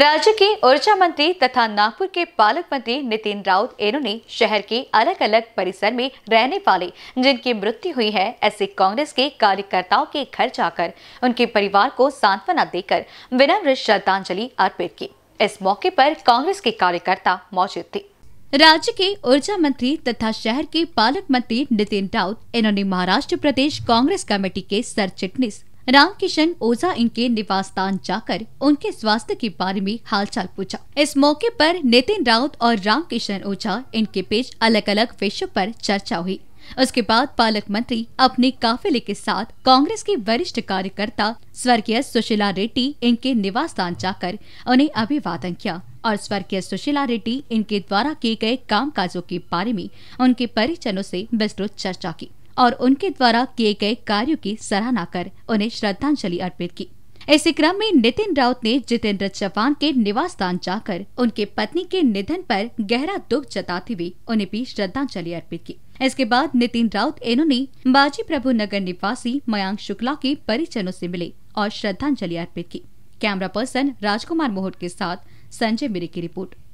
राज्य के ऊर्जा मंत्री तथा नागपुर के पालक मंत्री नितिन राउत इन्होंने शहर के अलग अलग परिसर में रहने वाले जिनकी मृत्यु हुई है ऐसे कांग्रेस के कार्यकर्ताओं के घर जाकर उनके परिवार को सांत्वना देकर विनम्र श्रद्धांजलि अर्पित की इस मौके पर कांग्रेस के कार्यकर्ता मौजूद थे राज्य के ऊर्जा मंत्री तथा शहर के पालक मंत्री नितिन राउत इन्होंने महाराष्ट्र प्रदेश कांग्रेस कमेटी के सर चिटनीस रामकिशन ओझा इनके निवास स्थान जाकर उनके स्वास्थ्य के बारे में हालचाल पूछा इस मौके पर नितिन राउत और रामकिशन ओझा इनके बीच अलग अलग विषयों पर चर्चा हुई उसके बाद पालक मंत्री अपने काफिले के साथ कांग्रेस के वरिष्ठ कार्यकर्ता स्वर्गीय सुशीला रेड्डी इनके निवास स्थान जाकर उन्हें अभिवादन किया और स्वर्गीय सुशीला रेड्डी इनके द्वारा किए गए कामकाजों के बारे में उनके परिजनों से विस्तृत चर्चा की और उनके द्वारा किए गए कार्यो की सराहना कर उन्हें श्रद्धांजलि अर्पित की इसी क्रम में नितिन राउत ने जितेंद्र चौहान के निवास स्थान जाकर उनके पत्नी के निधन पर गहरा दुख जताते हुए उन्हें भी श्रद्धांजलि अर्पित की इसके बाद नितिन राउत इन्होंने बाजी प्रभु नगर निवासी मयांक शुक्ला के परिजनों से मिले और श्रद्धांजलि अर्पित की कैमरा पर्सन राजकुमार मोहट के साथ संजय मिरे की रिपोर्ट